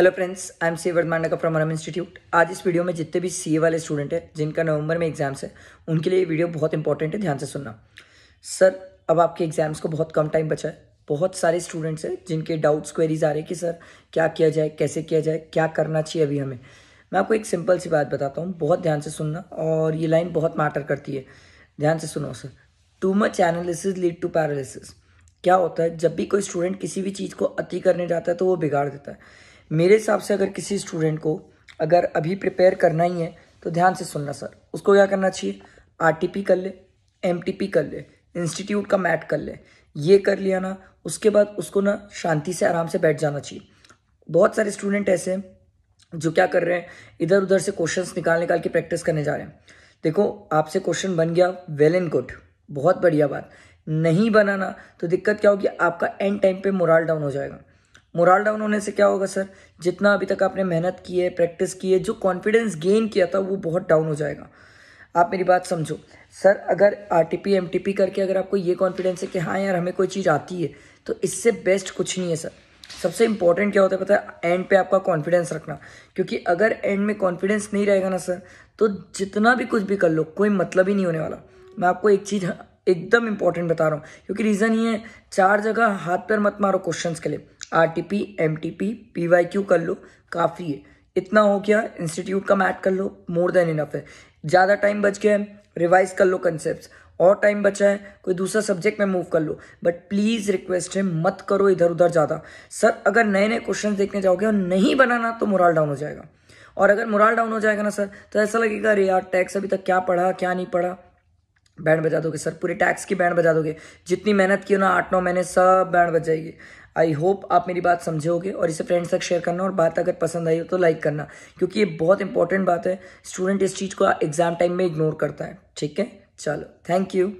hello friends I am C वर्धमांडका from रम institute आज इस वीडियो में जितने भी सीए वाले स्टूडेंट हैं जिनका नवंबर में एग्जाम्स है उनके लिए ये वीडियो बहुत इंपॉर्टेंट है ध्यान से सुनना सर अब आपके एग्जाम्स को बहुत कम टाइम बचा है बहुत सारे स्टूडेंट्स हैं जिनके डाउट्स क्वेरीज आ रहे हैं कि सर क्या किया जाए कैसे किया जाए क्या करना चाहिए अभी हमें मैं आपको एक सिंपल सी बात बताता हूँ बहुत ध्यान से सुनना और ये लाइन बहुत मैटर करती है ध्यान से सुनो sir too much analysis lead to paralysis क्या होता है जब भी कोई स्टूडेंट किसी भी चीज़ को अति करने जाता है तो वो बिगाड़ देता है मेरे हिसाब से अगर किसी स्टूडेंट को अगर अभी प्रिपेयर करना ही है तो ध्यान से सुनना सर उसको क्या करना चाहिए आर कर ले एम कर ले इंस्टीट्यूट का मैट कर ले ये कर लिया ना उसके बाद उसको ना शांति से आराम से बैठ जाना चाहिए बहुत सारे स्टूडेंट ऐसे हैं जो क्या कर रहे हैं इधर उधर से क्वेश्चंस निकाल निकाल के प्रैक्टिस करने जा रहे हैं देखो आपसे क्वेश्चन बन गया वेल एंड गुड बहुत बढ़िया बात नहीं बनाना तो दिक्कत क्या होगी आपका एंड टाइम पे मोरल डाउन हो जाएगा मोरल डाउन होने से क्या होगा सर जितना अभी तक आपने मेहनत की है प्रैक्टिस की है जो कॉन्फिडेंस गेन किया था वो बहुत डाउन हो जाएगा आप मेरी बात समझो सर अगर R T P M T P करके अगर आपको ये कॉन्फिडेंस है कि हाँ यार हमें कोई चीज़ आती है तो इससे बेस्ट कुछ नहीं है सर सबसे इंपॉर्टेंट क्या होता है पता है एंड पे आपका कॉन्फिडेंस रखना क्योंकि अगर एंड में कॉन्फिडेंस नहीं रहेगा ना सर तो जितना भी कुछ भी कर लो कोई मतलब ही नहीं होने वाला मैं आपको एक चीज़ एकदम इंपॉर्टेंट बता रहा हूँ क्योंकि रीज़न ये है चार जगह हाथ पैर मत मारो क्वेश्चंस के लिए R T P M T P P Y Q कर लो काफ़ी है इतना हो गया इंस्टीट्यूट का मैट कर लो मोर देन इनफ है ज़्यादा टाइम बच गया है रिवाइज कर लो कंसेप्ट और टाइम बचा है कोई दूसरा सब्जेक्ट में मूव कर लो बट प्लीज़ रिक्वेस्ट है मत करो इधर उधर ज़्यादा सर अगर नए नए क्वेश्चन देखने जाओगे और नहीं बनाना तो मोरल डाउन हो जाएगा और अगर मोरल डाउन हो जाएगा ना सर तो ऐसा लगेगा अरे यार टैक्स अभी तक क्या पढ़ा क्या नहीं पढ़ा बैंड बजा दोगे सर पूरे टैक्स की बैंड बजा दोगे जितनी मेहनत की हो ना आठ नौ महीने सब बैंड बज जाएगी आई होप आप मेरी बात समझोगे और इसे फ्रेंड्स तक शेयर करना और बात अगर पसंद आई हो तो लाइक करना क्योंकि ये बहुत इंपॉर्टेंट बात है स्टूडेंट इस चीज़ को एग्जाम टाइम में इग्नोर करता है ठीक है चलो थैंक यू